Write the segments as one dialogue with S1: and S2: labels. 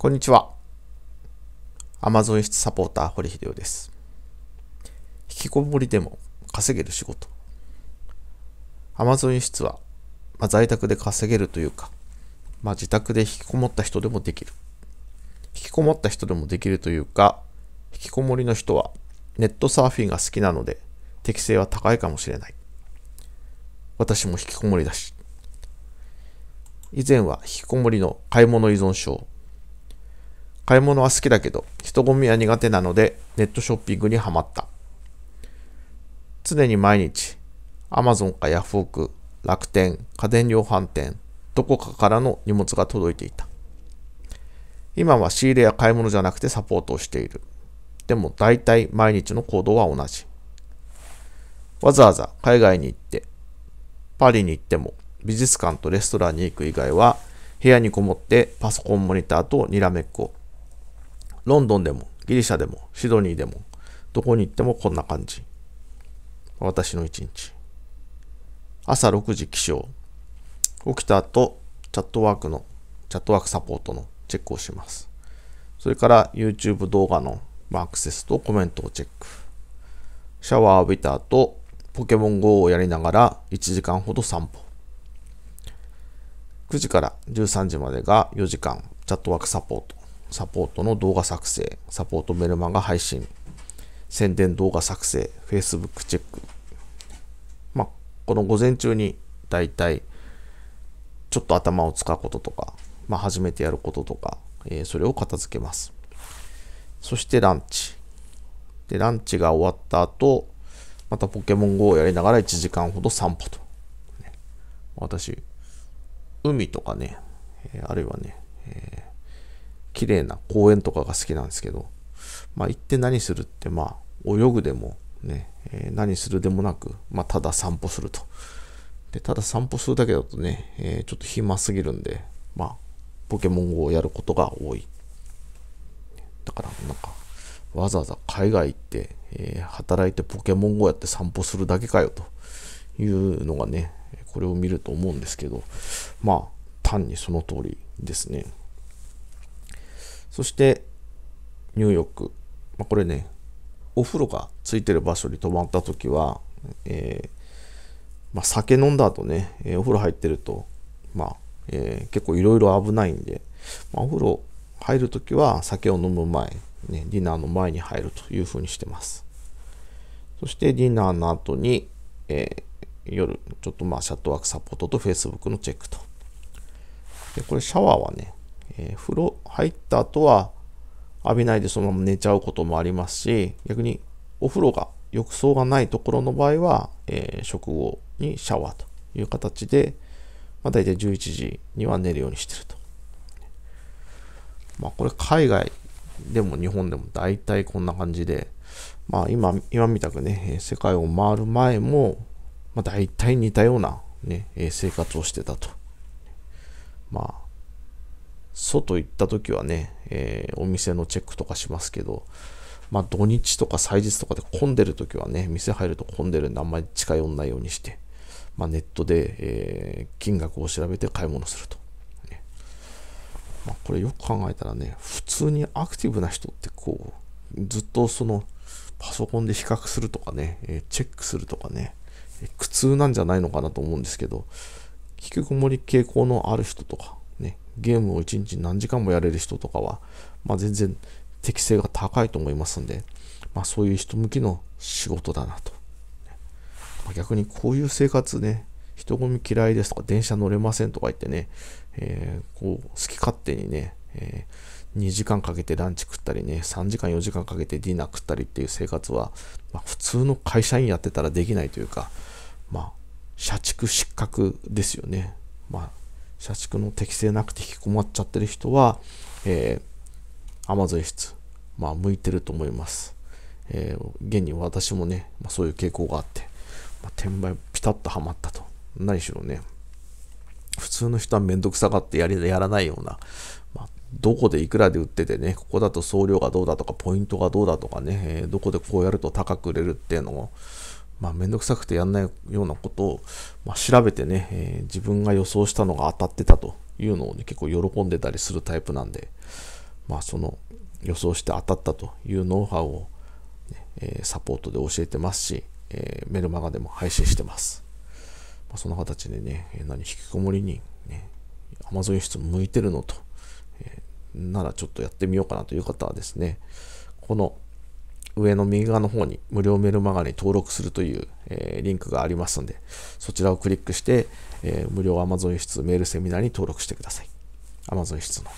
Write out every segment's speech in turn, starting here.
S1: こんにちは。アマゾン室サポーター、堀秀夫です。引きこもりでも稼げる仕事。アマゾン室は、まあ、在宅で稼げるというか、まあ、自宅で引きこもった人でもできる。引きこもった人でもできるというか、引きこもりの人はネットサーフィンが好きなので、適性は高いかもしれない。私も引きこもりだし。以前は引きこもりの買い物依存症買い物は好きだけど、人混みは苦手なので、ネットショッピングにはまった。常に毎日、アマゾンかヤフオク、楽天、家電量販店、どこかからの荷物が届いていた。今は仕入れや買い物じゃなくてサポートをしている。でも大体毎日の行動は同じ。わざわざ海外に行って、パリに行っても美術館とレストランに行く以外は部屋にこもってパソコンモニターとにらめっこ、ロンドンでも、ギリシャでも、シドニーでも、どこに行ってもこんな感じ。私の一日。朝6時起床。起きた後、チャットワークの、チャットワークサポートのチェックをします。それから YouTube 動画のアクセスとコメントをチェック。シャワー浴びた後、ポケモン GO をやりながら1時間ほど散歩。9時から13時までが4時間チャットワークサポート。サポートの動画作成、サポートメルマガ配信、宣伝動画作成、Facebook チェック。まあ、この午前中に大体、ちょっと頭を使うこととか、まあ、初めてやることとか、えー、それを片付けます。そしてランチ。で、ランチが終わった後、またポケモン GO をやりながら1時間ほど散歩と。私、海とかね、えー、あるいはね、えー綺麗な公園とかが好きなんですけど、まあ、行って何するって、まあ、泳ぐでもね、えー、何するでもなく、まあ、ただ散歩すると。で、ただ散歩するだけだとね、えー、ちょっと暇すぎるんで、まあ、ポケモン GO をやることが多い。だから、なんか、わざわざ海外行って、えー、働いてポケモン GO やって散歩するだけかよというのがね、これを見ると思うんですけど、まあ、単にその通りですね。そしてニューヨーク、まあ、これねお風呂がついてる場所に泊まった時は、えー、まあ、酒飲んだ後ね、えー、お風呂入ってると、まあえー、結構いろいろ危ないんで、まあ、お風呂入る時は酒を飲む前、ね、ディナーの前に入るというふうにしてますそしてディナーの後に、え夜ちょっとまあシャットワークサポートと Facebook のチェックとでこれシャワーはねえー、風呂入った後は浴びないでそのまま寝ちゃうこともありますし、逆にお風呂が、浴槽がないところの場合は、えー、食後にシャワーという形で、まあ、大体11時には寝るようにしてると。まあ、これ海外でも日本でも大体こんな感じで、まあ今、今見たくね、世界を回る前も、まあ、大体似たような、ね、生活をしてたと。まあ外行った時はね、えー、お店のチェックとかしますけど、まあ土日とか祭日とかで混んでる時はね、店入ると混んでるんであんまり近寄んないようにして、まあネットで、えー、金額を調べて買い物すると。ね、まあ、これよく考えたらね、普通にアクティブな人ってこう、ずっとそのパソコンで比較するとかね、えー、チェックするとかね、苦痛なんじゃないのかなと思うんですけど、引きこもり傾向のある人とか、ゲームを1日何時間もやれる人とかは、まあ、全然適性が高いと思いますんで、まあ、そういう人向きの仕事だなと。まあ、逆にこういう生活ね、人混み嫌いですとか、電車乗れませんとか言ってね、えー、こう好き勝手にね、えー、2時間かけてランチ食ったりね、3時間、4時間かけてディナー食ったりっていう生活は、まあ、普通の会社員やってたらできないというか、まあ、社畜失格ですよね。まあ社畜の適性なくて引きこもっちゃってる人は、えー、ゾ添室、まあ、向いてると思います。えー、現に私もね、まあ、そういう傾向があって、まあ、転売ピタッとはまったと。何しろね、普通の人はめんどくさがってやりやらないような、まあ、どこでいくらで売っててね、ここだと送料がどうだとか、ポイントがどうだとかね、えー、どこでこうやると高く売れるっていうのを、まあ、めんどくさくてやんないようなことを、まあ、調べてね、えー、自分が予想したのが当たってたというのをね、結構喜んでたりするタイプなんで、まあ、その予想して当たったというノウハウをね、えー、サポートで教えてますし、えー、メルマガでも配信してます。まあ、そんな形でね、え何、引きこもりに、ね、Amazon 輸出向いてるのと、えー、ならちょっとやってみようかなという方はですね、この上の右側の方に無料メルマガに登録するという、えー、リンクがありますので、そちらをクリックして、えー、無料 Amazon 輸出メールセミナーに登録してください。Amazon 輸出の、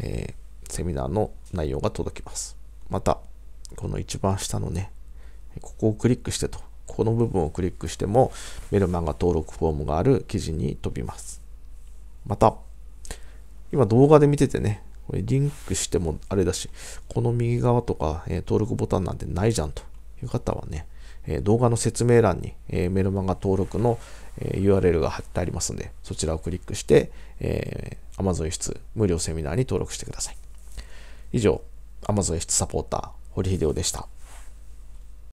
S1: えー、セミナーの内容が届きます。また、この一番下のね、ここをクリックしてと、この部分をクリックしても、メルマガ登録フォームがある記事に飛びます。また、今動画で見ててね、これリンクしてもあれだし、この右側とか、えー、登録ボタンなんてないじゃんという方はね、えー、動画の説明欄に、えー、メルマガ登録の、え URL が貼ってありますので、そちらをクリックして、え Amazon 室無料セミナーに登録してください。以上、Amazon 室サポーター、堀秀夫でした。